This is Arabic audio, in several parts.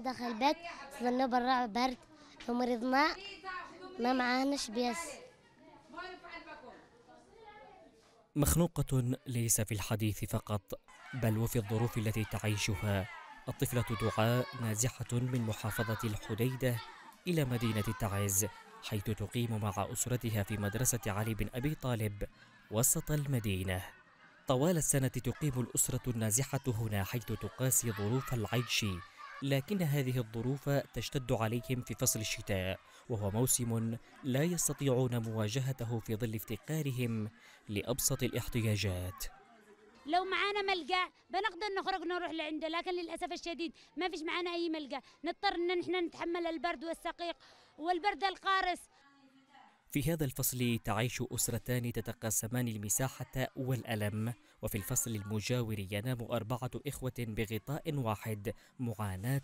دخل البيت ظلنا برا برد ومرضنا ما معاناش بياس مخنوقة ليس في الحديث فقط بل وفي الظروف التي تعيشها الطفلة دعاء نازحة من محافظة الحديدة إلى مدينة تعز حيث تقيم مع أسرتها في مدرسة علي بن أبي طالب وسط المدينة طوال السنة تقيم الأسرة النازحة هنا حيث تقاسي ظروف العيش لكن هذه الظروف تشتد عليهم في فصل الشتاء وهو موسم لا يستطيعون مواجهته في ظل افتقارهم لأبسط الاحتياجات لو معانا ملقى بنقدر نخرج نروح لعنده لكن للاسف الشديد ما فيش معانا اي ملقى نضطر ان احنا نتحمل البرد والسقيق والبرد القارس في هذا الفصل تعيش أسرتان تتقاسمان المساحة والألم وفي الفصل المجاور ينام أربعة إخوة بغطاء واحد معاناة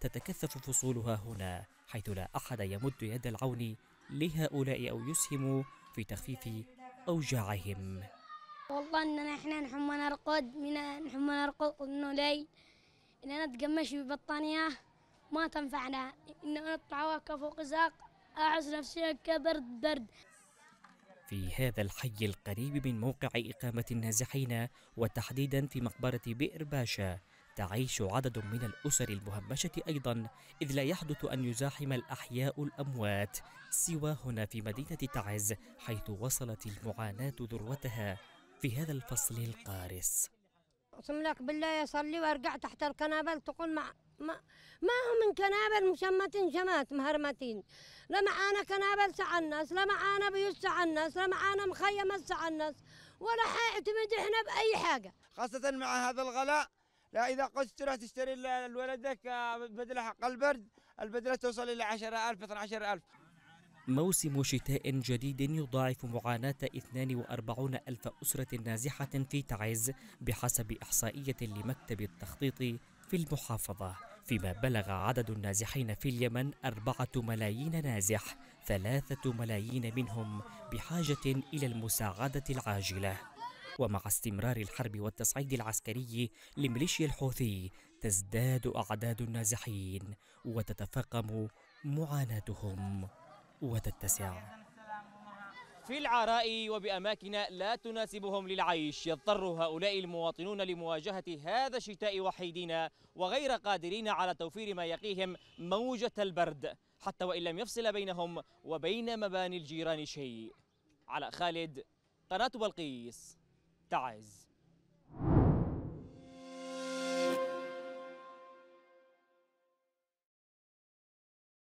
تتكثف فصولها هنا حيث لا أحد يمد يد العون لهؤلاء أو يسهم في تخفيف أوجاعهم والله إننا إحنا نحن نرقد من نحن نرقد إنه ليل إننا نتقمش ببطانية ما تنفعنا إننا نطلع فوق زاق أعس نفسي كبرد برد في هذا الحي القريب من موقع إقامة النازحين وتحديدا في مقبرة بئر باشا تعيش عدد من الأسر المهمشة أيضا إذ لا يحدث أن يزاحم الأحياء الأموات سوى هنا في مدينة تعز حيث وصلت المعاناة ذروتها في هذا الفصل القارس أقسم لك بالله يصلي وارجع تحت الكنبة تقول مع ما, ما هم من كنابل مشمت شمات مهرمتين لا معانا كنابل سعنس لا معانا بيوت سعنس لا معانا مخيمة سعنس ولا حيعتمد احنا بأي حاجة خاصة مع هذا الغلاء لا إذا قلت تروح تشتري لولدك آه، بدلة حق البرد البدلة توصل إلى 10000 12000 موسم شتاء جديد يضاعف معاناة 42 ألف أسرة نازحة في تعز بحسب إحصائية لمكتب التخطيط في المحافظة فيما بلغ عدد النازحين في اليمن أربعة ملايين نازح ثلاثة ملايين منهم بحاجة إلى المساعدة العاجلة ومع استمرار الحرب والتصعيد العسكري لميليشيا الحوثي تزداد أعداد النازحين وتتفاقم معاناتهم وتتسع في العراء وبأماكن لا تناسبهم للعيش يضطر هؤلاء المواطنون لمواجهة هذا الشتاء وحيدين وغير قادرين على توفير ما يقيهم موجة البرد حتى وإن لم يفصل بينهم وبين مباني الجيران شيء على خالد قناة بلقيس تعز